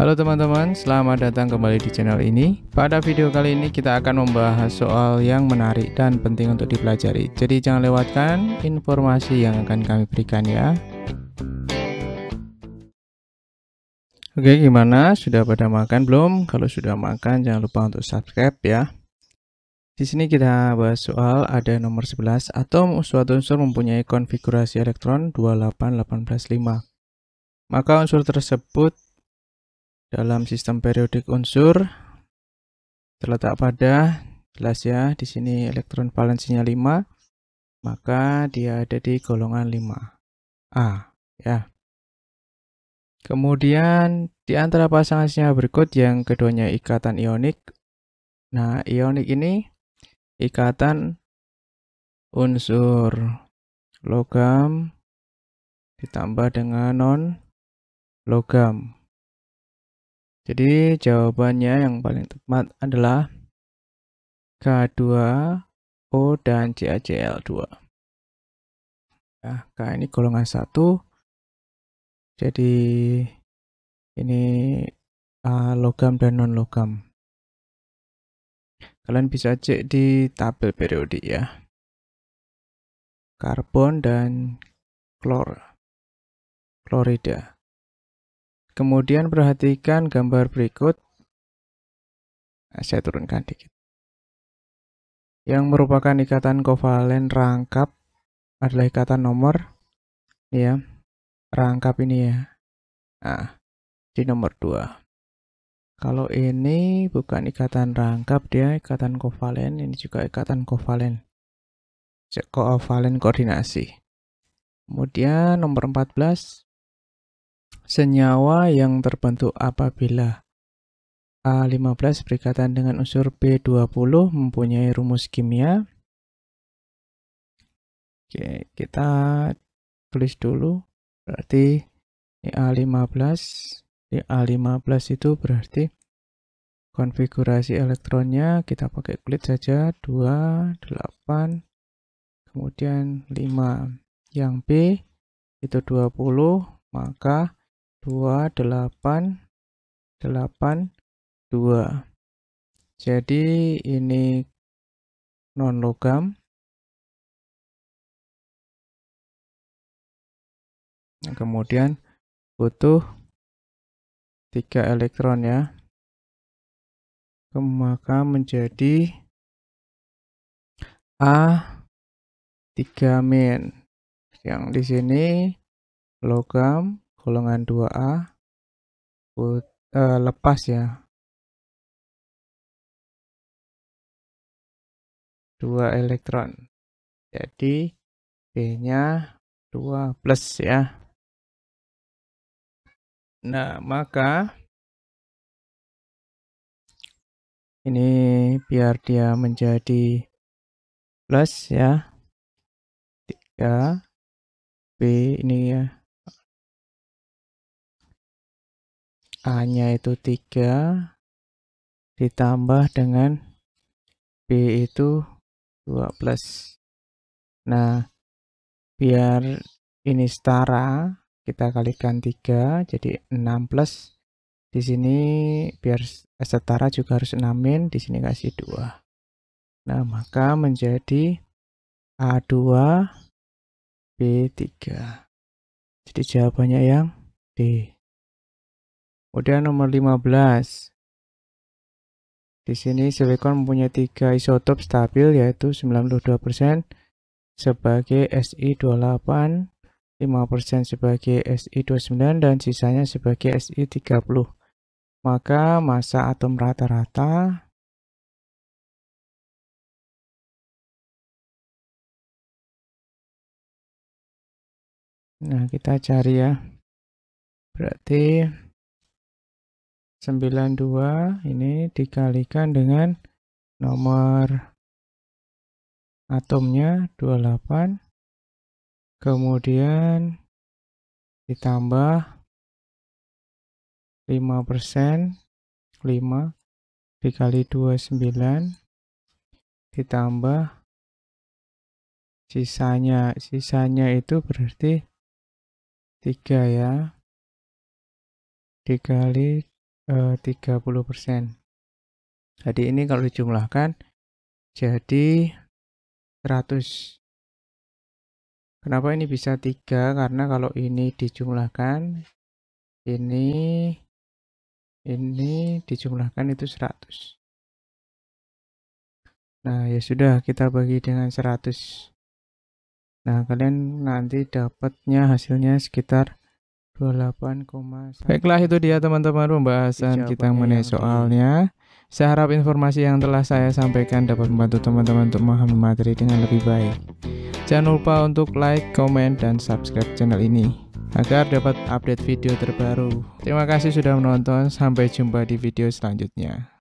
Halo teman-teman, selamat datang kembali di channel ini. Pada video kali ini kita akan membahas soal yang menarik dan penting untuk dipelajari. Jadi jangan lewatkan informasi yang akan kami berikan ya. Oke, gimana? Sudah pada makan belum? Kalau sudah makan jangan lupa untuk subscribe ya. Di sini kita bahas soal ada nomor 11 atom suatu unsur mempunyai konfigurasi elektron 2,8,18,5. Maka unsur tersebut dalam sistem periodik unsur terletak pada jelas ya di sini elektron valensinya 5 maka dia ada di golongan 5 A ya kemudian di antara pasangan sinyal berikut yang keduanya ikatan ionik nah ionik ini ikatan unsur logam ditambah dengan non logam jadi jawabannya yang paling tepat adalah K2O dan CaCl2. Nah, ya, K ini golongan 1. Jadi ini uh, logam dan non logam. Kalian bisa cek di tabel periodik ya. Karbon dan klor klorida. Kemudian perhatikan gambar berikut. Nah, saya turunkan dikit. Yang merupakan ikatan kovalen rangkap adalah ikatan nomor ya. Rangkap ini ya. Nah, di nomor 2. Kalau ini bukan ikatan rangkap dia ikatan kovalen, ini juga ikatan kovalen. Kovalen koordinasi. Kemudian nomor 14 senyawa yang terbentuk apabila A15 berikatan dengan unsur B20 mempunyai rumus kimia. Oke, kita tulis dulu. Berarti A15. A15 itu berarti konfigurasi elektronnya kita pakai kulit saja 2, 8, kemudian 5. Yang B itu 20, maka 2, 8, 8, 2. Jadi ini non logam. Nah, Kemudian butuh 3 elektron ya. Maka menjadi A 3 min. Yang di sini logam golongan 2A put, uh, lepas ya 2 elektron jadi B nya 2 plus ya nah maka ini biar dia menjadi plus ya 3 B ini ya A-nya itu 3 ditambah dengan B itu 2 plus. Nah, biar ini setara, kita kalikan 3, jadi 6 plus. Di sini biar setara juga harus 6 min, di sini kasih 2. Nah, maka menjadi A2 B3. Jadi jawabannya yang D. Kemudian nomor 15. Di sini silikon mempunyai tiga isotop stabil yaitu 92% sebagai Si28, 5% sebagai Si29 dan sisanya sebagai Si30. Maka massa atom rata-rata Nah, kita cari ya. Berarti 92 ini dikalikan dengan nomor atomnya 28 kemudian ditambah 5 persen 5 dikali 29 ditambah sisanya sisanya itu berarti 3 ya dikali 30%. Eh, jadi ini kalau dijumlahkan jadi 100. Kenapa ini bisa 3? Karena kalau ini dijumlahkan ini ini dijumlahkan itu 100. Nah, ya sudah kita bagi dengan 100. Nah, kalian nanti dapatnya hasilnya sekitar 0,5. 28,1 Baiklah itu dia teman-teman pembahasan kita ya, mengenai soalnya Saya harap informasi yang telah saya sampaikan dapat membantu teman-teman untuk memahami materi dengan lebih baik Jangan lupa untuk like, comment, dan subscribe channel ini Agar dapat update video terbaru Terima kasih sudah menonton, sampai jumpa di video selanjutnya